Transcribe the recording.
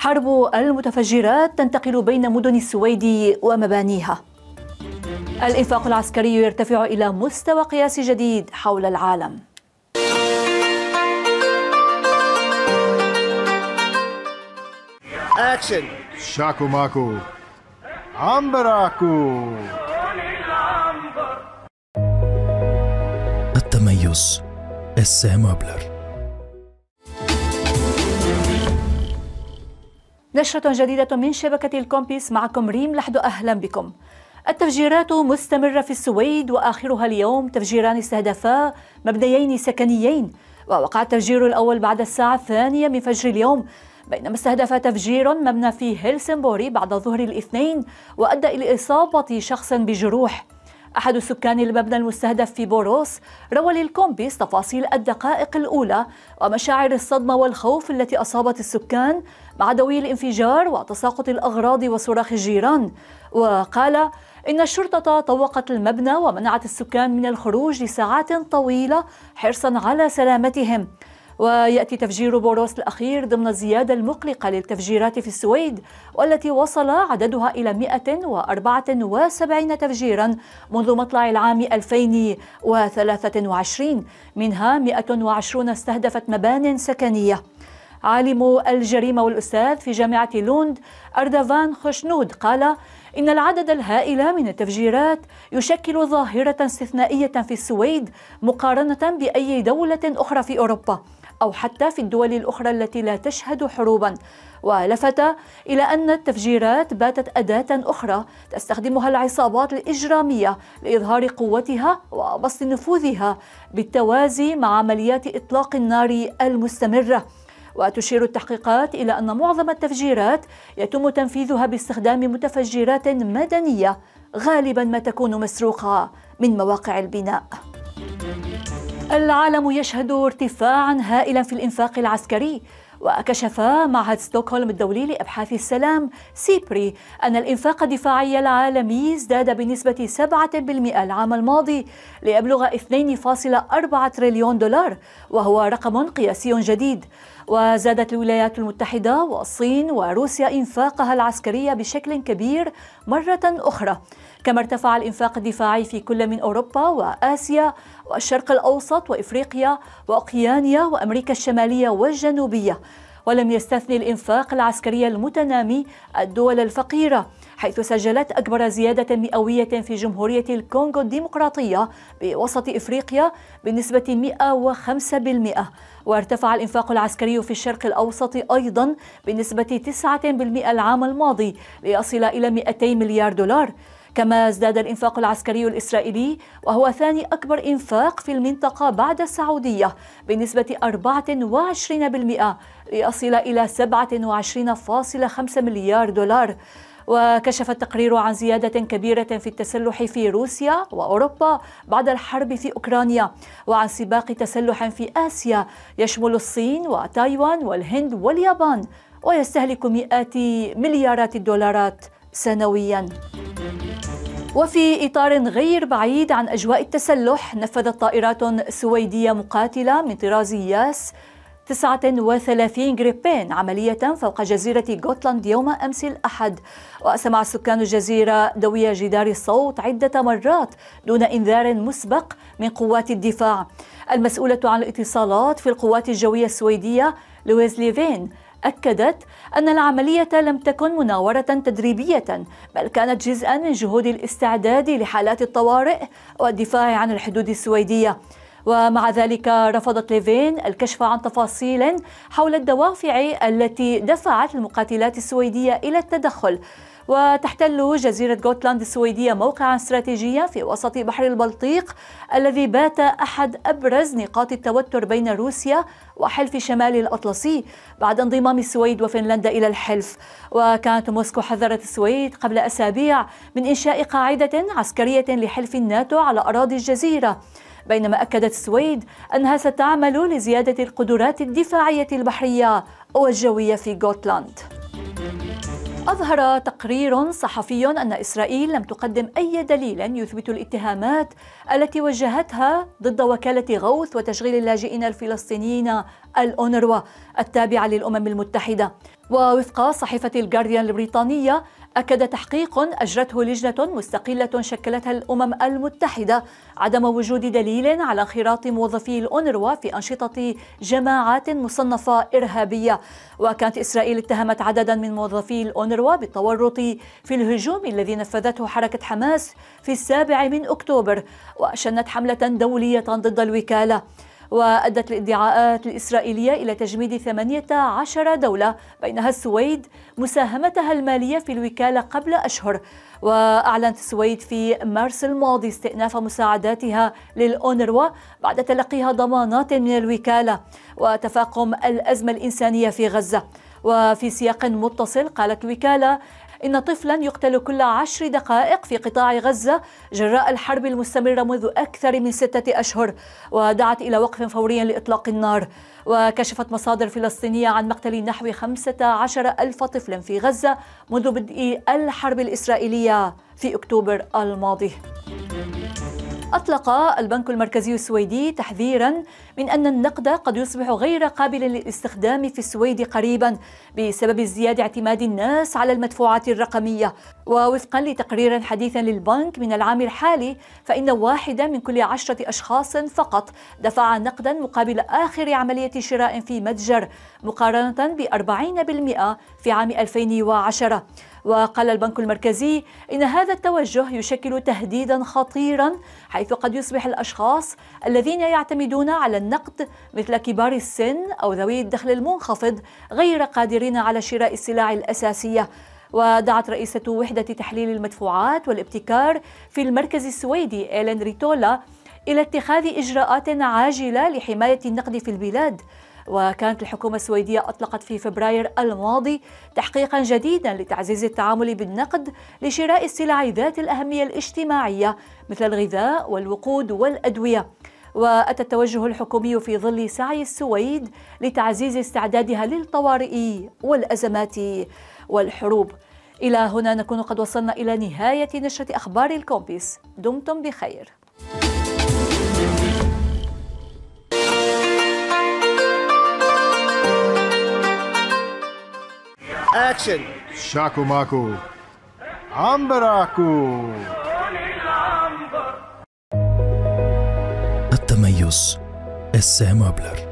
حرب المتفجرات تنتقل بين مدن السويد ومبانيها الإنفاق العسكري يرتفع إلى مستوى قياسي جديد حول العالم أكشن شاكو ماكو عمبراكو التميز السام أبلر نشرة جديدة من شبكة الكومبيس معكم ريم لحدو أهلا بكم التفجيرات مستمرة في السويد وآخرها اليوم تفجيران استهدفا مبنيين سكنيين ووقع التفجير الأول بعد الساعة الثانية من فجر اليوم بينما استهدف تفجير مبنى في هلسنبوري بعد ظهر الاثنين وأدى إلى إصابة شخص بجروح أحد سكان المبنى المستهدف في بوروس روى للكومبيس تفاصيل الدقائق الأولى ومشاعر الصدمة والخوف التي أصابت السكان مع دوي الانفجار وتساقط الأغراض وصراخ الجيران وقال إن الشرطة طوقت المبنى ومنعت السكان من الخروج لساعات طويلة حرصا على سلامتهم ويأتي تفجير بوروس الأخير ضمن الزيادة المقلقة للتفجيرات في السويد والتي وصل عددها إلى 174 تفجيرا منذ مطلع العام 2023 منها 120 استهدفت مبان سكنية عالم الجريمة والأستاذ في جامعة لوند أردفان خشنود قال إن العدد الهائل من التفجيرات يشكل ظاهرة استثنائية في السويد مقارنة بأي دولة أخرى في أوروبا أو حتى في الدول الأخرى التي لا تشهد حروبا ولفت إلى أن التفجيرات باتت أداة أخرى تستخدمها العصابات الإجرامية لإظهار قوتها وبسط نفوذها بالتوازي مع عمليات إطلاق النار المستمرة وتشير التحقيقات إلى أن معظم التفجيرات يتم تنفيذها باستخدام متفجرات مدنية غالبا ما تكون مسروقة من مواقع البناء العالم يشهد ارتفاعا هائلا في الانفاق العسكري وكشف معهد ستوكهولم الدولي لابحاث السلام سيبري ان الانفاق الدفاعي العالمي ازداد بنسبه 7% العام الماضي ليبلغ 2.4 تريليون دولار وهو رقم قياسي جديد وزادت الولايات المتحده والصين وروسيا انفاقها العسكري بشكل كبير مره اخرى كما ارتفع الانفاق الدفاعي في كل من اوروبا واسيا والشرق الأوسط وإفريقيا وأوقيانيا وأمريكا الشمالية والجنوبية ولم يستثني الإنفاق العسكري المتنامي الدول الفقيرة حيث سجلت أكبر زيادة مئوية في جمهورية الكونغو الديمقراطية بوسط إفريقيا بنسبة 105% وارتفع الإنفاق العسكري في الشرق الأوسط أيضا بنسبة 9% العام الماضي ليصل إلى 200 مليار دولار كما ازداد الإنفاق العسكري الإسرائيلي وهو ثاني أكبر إنفاق في المنطقة بعد السعودية بنسبة 24% ليصل إلى 27.5 مليار دولار وكشف التقرير عن زيادة كبيرة في التسلح في روسيا وأوروبا بعد الحرب في أوكرانيا وعن سباق تسلح في آسيا يشمل الصين وتايوان والهند واليابان ويستهلك مئات مليارات الدولارات سنوياً وفي إطار غير بعيد عن أجواء التسلح نفذت طائرات سويدية مقاتلة من طراز ياس 39 غريبين عملية فوق جزيرة غوتلاند يوم أمس الأحد وسمع سكان الجزيرة دوي جدار الصوت عدة مرات دون إنذار مسبق من قوات الدفاع المسؤولة عن الاتصالات في القوات الجوية السويدية لويز ليفين أكدت أن العملية لم تكن مناورة تدريبية بل كانت جزءا من جهود الاستعداد لحالات الطوارئ والدفاع عن الحدود السويدية ومع ذلك رفضت ليفين الكشف عن تفاصيل حول الدوافع التي دفعت المقاتلات السويدية إلى التدخل وتحتل جزيرة جوتلاند السويدية موقعا استراتيجيا في وسط بحر البلطيق الذي بات أحد أبرز نقاط التوتر بين روسيا وحلف شمال الأطلسي بعد انضمام السويد وفنلندا إلى الحلف وكانت موسكو حذرت السويد قبل أسابيع من إنشاء قاعدة عسكرية لحلف الناتو على أراضي الجزيرة بينما أكدت السويد أنها ستعمل لزيادة القدرات الدفاعية البحرية والجوية في جوتلاند. أظهر تقرير صحفي أن إسرائيل لم تقدم أي دليل يثبت الاتهامات التي وجهتها ضد وكالة غوث وتشغيل اللاجئين الفلسطينيين الأونروا التابعة للأمم المتحدة ووفق صحيفة الجارديان البريطانية أكد تحقيق أجرته لجنة مستقلة شكلتها الأمم المتحدة عدم وجود دليل على انخراط موظفي الأونروا في أنشطة جماعات مصنفة إرهابية وكانت إسرائيل اتهمت عددا من موظفي الأونروا بالتورط في الهجوم الذي نفذته حركة حماس في السابع من أكتوبر وأشنت حملة دولية ضد الوكالة وأدت الادعاءات الإسرائيلية إلى تجميد 18 دولة بينها السويد مساهمتها المالية في الوكالة قبل أشهر وأعلنت السويد في مارس الماضي استئناف مساعداتها للأونروا بعد تلقيها ضمانات من الوكالة وتفاقم الأزمة الإنسانية في غزة وفي سياق متصل قالت الوكالة إن طفلا يقتل كل عشر دقائق في قطاع غزة جراء الحرب المستمرة منذ أكثر من ستة أشهر ودعت إلى وقف فوري لإطلاق النار وكشفت مصادر فلسطينية عن مقتل نحو خمسة عشر ألف طفل في غزة منذ بدء الحرب الإسرائيلية في أكتوبر الماضي أطلق البنك المركزي السويدي تحذيرا من أن النقد قد يصبح غير قابل للاستخدام في السويد قريبا بسبب ازدياد اعتماد الناس على المدفوعات الرقمية ووفقا لتقرير حديث للبنك من العام الحالي فإن واحدا من كل عشرة أشخاص فقط دفع نقدا مقابل آخر عملية شراء في متجر مقارنة ب 40% في عام 2010 وقال البنك المركزي إن هذا التوجه يشكل تهديدا خطيرا حيث قد يصبح الأشخاص الذين يعتمدون على النقد مثل كبار السن أو ذوي الدخل المنخفض غير قادرين على شراء السلع الأساسية ودعت رئيسة وحدة تحليل المدفوعات والابتكار في المركز السويدي إيلين ريتولا إلى اتخاذ إجراءات عاجلة لحماية النقد في البلاد وكانت الحكومة السويدية أطلقت في فبراير الماضي تحقيقا جديدا لتعزيز التعامل بالنقد لشراء السلع ذات الأهمية الاجتماعية مثل الغذاء والوقود والأدوية وأتى التوجه الحكومي في ظل سعي السويد لتعزيز استعدادها للطوارئ والأزمات والحروب إلى هنا نكون قد وصلنا إلى نهاية نشرة أخبار الكومبيس دمتم بخير Action. Shakumaku. عمبراكو التميز السام أبلر